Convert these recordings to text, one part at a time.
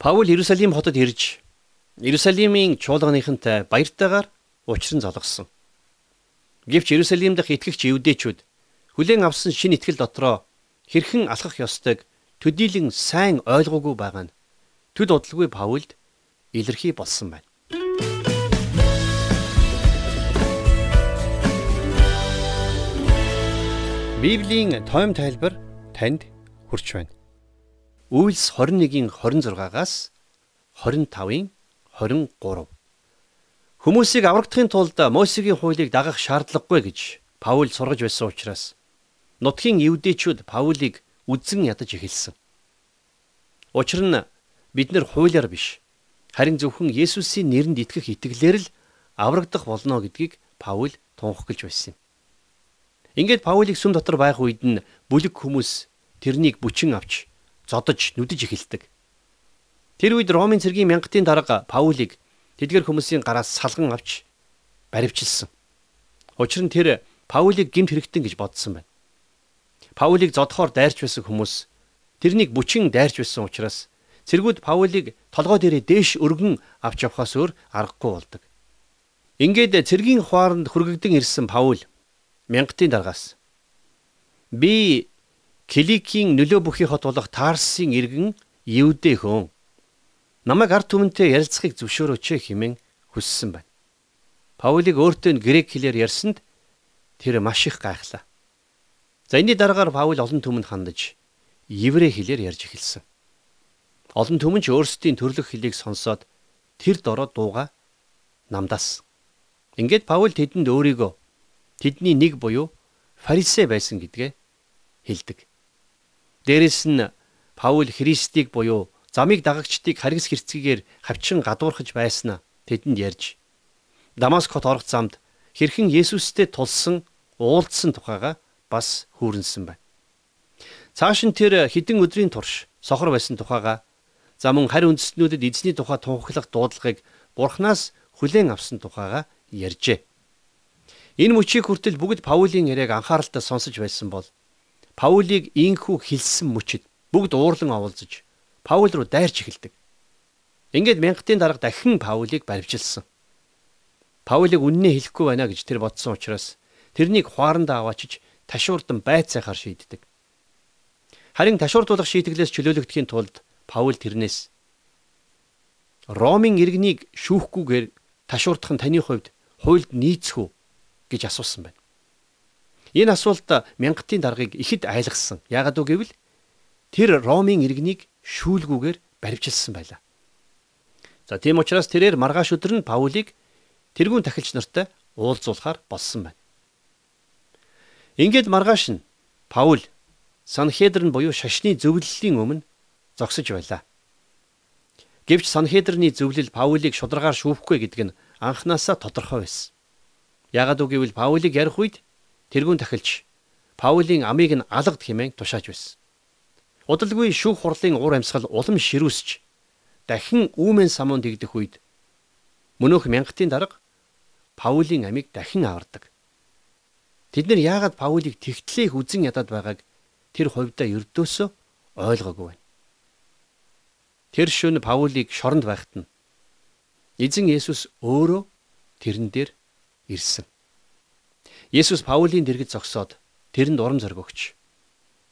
Паул Иерусалим хотод ирж Иерусалимийн чуулганыхантай баяртайгаар учран залгасан. Гэвч Иерусалим дахь итгэгч евдээчүүд хүлээн авсан шин итгэл дотроо хэрхэн алхах ёстойг төдийлөн сайн ойлгоогүй байгаа нь төд удалгүй Паулд илэрхий болсон байна. Библийн тоом тайлбар танд хүрч байна. Үйлс 21-ийн 26-аас 25-ийн 23. Хүмүүсийг аврагдахын тулд Мосегийн хуулийг дагах шаардлагагүй гэж Паул сургаж байсан учраас нутгийн евдээчүүд Паулийг үдсэн ядаж эхэлсэн. Учир нь бид нар хуулиар биш харин зөвхөн Есүсийн нэрэнд итгэх итгэлээр л аврагдах болно гэдгийг Паул тунх гэлж байсан юм. Ингээд Паулийг сүм дотор байх үед нь бүлэг хүмүүс тэрнийг бүчин авч зодож нүдэж эхэлдэг. Тэр үед Ромын цэргийн мянгатын дарга Паулийг тэдгэр хүмүүсийн гараас салган авч баривчилсан. Учир нь тэр Паулийг гэмт хэрэгтэн гэж бодсон байна. Паулийг зодхоор дайрч байсан хүмүүс тэрнийг бүчин дайрч байсан учраас цэргүүд Паулийг толгой дээрээ дээш өргөн авч явхаас өөр аргагүй болдог. Ингээд цэргийн хуаранд хүргэгдэн ирсэн Паул мянгатын даргаас би Киликийн нөлөө бүхий хот болох Тарсын иргэн Евдэ хөөн намайг ард түмэнтэй ярилцахыг зөвшөөрөөч хэмээн хүссэн байна. Паулиг өөртөө нь грек хэлээр ярьсанд тэр маш их гайхлаа. За энэний дараагаар Паул олон түмэнд хандаж еврей хэлээр ярьж эхэлсэн. Олон түмэн ч өөрсдийн төрлөх хэлийг сонсоод тэр дороо дууга намдаас. Ингээд Паул тэдэнд өөрийгөө тэдний нэг буюу фарисей байсан гэдгээ хэлдэг. Дээрэс нь Паул Христийг буюу замыг дагагчдыг харгас хэрцгийгээр хавчин гадуурхаж байсан тэдэнд ярьж Дамаскот орох замд хэрхэн Есүстэй тулсан уулзсан тухайга бас хүүрнсэн байна. Цааш нь тэр хідэн өдрийн турш сохор байсан тухайга за мөн харь үндэстнүүдэд эзний тухай тунхаглах дуудлагыг Бурханаас хүлээн авсан тухайга ярьжээ. Энэ мөчийг хүртэл бүгд Паулийн яриаг анхааралтай сонсож байсан бол Паулийг инхүү хилсэн мөчд бүгд уурлан оволзож Паул руу дайрч эхэлдэг. Ингээд мянгатын дарга дахин Паулийг баривчилсан. Паулийг үннээ хэлэхгүй байна гэж тэр бодсон учраас тэрнийг хуарандаа аваачиж ташуурдан байцаахаар шийддэг. Харин ташуурдуулах шийтгэлээс чөлөөлөгдөхийн тулд Паул тэрнээс Ромын иргэнийг шүүхгүйгээр ташуурдах нь таны хувьд хуйлд нийцэх үү гэж асуусан байна. Энэ асуулт мянгатын даргыг ихэд айлгсан. Яагаад үг гэвэл тэр Ромын иргэнийг шүүлгүүгээр баривчилсан байлаа. За тийм учраас тэрээр маргааш өдөр нь Паулийг тэрүүн тахилч нартай уулзуулахаар болсон байна. Ингээд маргааш нь Паул Санхедрын буюу шашны зөвлөлийн өмнө зогсож байлаа. Гэвч Санхедрны зөвлөл Паулийг шударгаар шүүхгүй гэдэг нь анхнаасаа тодорхой байсан. Яагаад үг гэвэл Паулийг ярих үед тэрүүн тахилч Паулийн амийг нь алгад хэмээн тушааж байсан. Удалгүй шүүх хурлын уур амьсгал улам ширүүсч дахин үүмэн самуун дэгдэх үед мөнөөх мянгатын дарга Паулийн амийг дахин авардаг. Тэд нэр яагаад Паулийг тэгтлээх үзен ядаад байгааг тэр хувьдаа ердөөсөө ойлгоогүй байна. Тэр шөнө Паулийг шоронд байхад нь Эзэн Есүс өөрөө тэрэн дээр ирсэн. Есүс Паулийн дэргэд зогсоод тэрэнд урам зориг өгч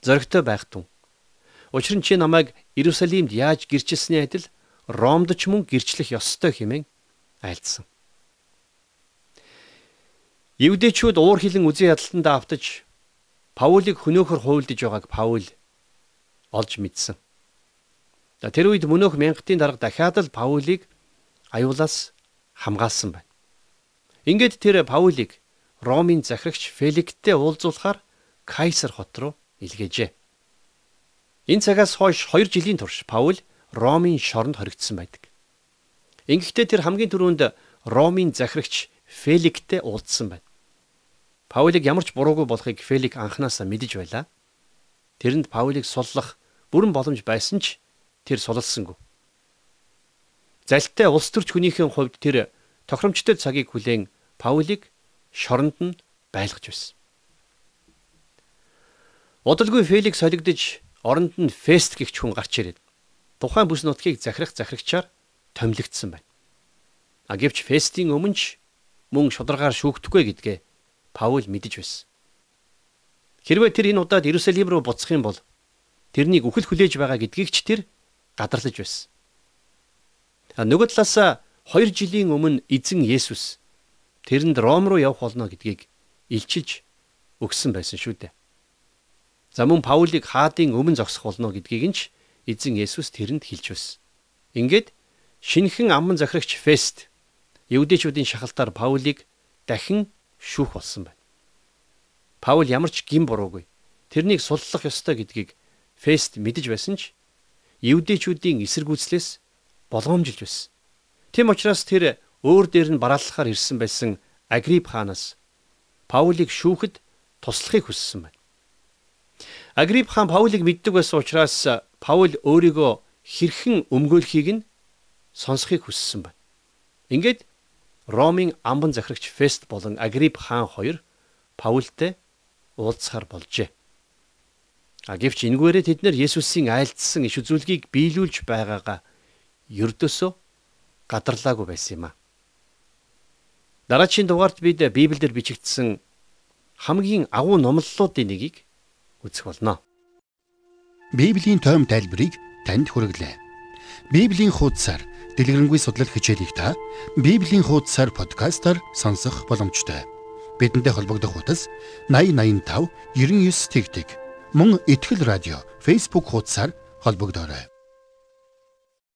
зоригтой байх тун. Учир нь чи намайг Иерусалимд яаж гэрчилсний адил Ромд ч мөн гэрчлэх ёстой хэмээн айлдсан. Евдэчүүд уур хилэн үзэн ядалтандаа автаж Паулийг хөнөөхөр хуйлдж байгааг Паул олж мэдсэн. За тэр үед мөнөөх мянгатын дарга дахиад л Паулийг аюулаас хамгаалсан байна. Ингээд тэр Паулийг Ромын захирагч Феликтэй уулзуулахаар Кайсер хот руу илгээжээ. Энэ цагаас хойш 2 жилийн турш Паул Ромын шоронд хоригдсан байдаг. Ингэхдээ тэр хамгийн түрүүнд Ромын захирагч Феликтэй уулзсан байна. Паулыг ямар ч буруугүй болохыг Фелик анханасаа мэдэж байлаа. Тэрэнд Паулыг суллах бүрэн боломж байсан ч тэр суллсангүй. Залтай улс төрч хүнийхэн хувьд тэр тохиромжтой цагийг хүлээн Паулыг шоронд нь байлгаж байсан. Удалгүй Феликс солигдож оронд нь Фест гихч хүн гарч ирээд тухайн бүс нутгийг захирах захирагчаар томилогдсон байна. А гэвч Фестийн өмнөч мөн шударгаар шүүхдэхгүй гэдгээ Паул мэдэж байсан. Хэрвээ тэр энэ удаад Иерусалим руу буцах юм бол тэрнийг үхэл хүлээж байгаа гэдгийг ч тэр гадарлаж байсан. А нөгөө талаас 2 жилийн өмнө эзэн Есүс тэрэнд Ром руу явах болно гэдгийг илчиж өгсөн байсан шүү дээ. За мөн Паулийг хаадын өмнө зогсох болно гэдгийг нь ч эзэн Есүс тэрэнд хэлж өс. Ингээд шинхэн амман захирагч Фест евдэчүүдийн шахалтаар Паулийг дахин шүүх болсон байна. Паул ямар ч гин буруугүй. Тэрнийг суллах ёстой гэдгийг Фест мэдэж байсан ч евдэчүүдийн эсэргүүцлээс болгоомжилж байсан. Тэм учраас тэр өөр дээр нь барааллахаар ирсэн байсан Агрип хаанаас Паулийг шүүхэд туслахыг хүссэн байна. Агрип хаан Паулийг мэддэг байсан учраас Паул өөрийгөө хэрхэн өмгөөлхийг нь сонсхийг хүссэн байна. Ингээд Ромын амбан захирагч Фест болон Агрип хаан хоёр Паултай уулзахаар болжээ. А гэвч энгүүрээ тэд нэр Есүсийн айлдсан иш үзүүлгийг биелүүлж байгаагаа ердөөсөө гадарлаагүй байсан юм аа. Дараагийн дугаарт бид Библиэлд бичигдсэн хамгийн агуу номлолуудын нэгийг үзэх болно. Библийн тоом тайлбарыг танд хүргэлээ. Библийн хуудасаар дэлгэрэнгүй судлал хичээлийг та Библийн хуудасаар подкастаар сонсох боломжтой. Бидэнтэй холбогдох утас 8085 99 тэгтэг мөн Итгэл радио Facebook хуудасаар холбогдорой.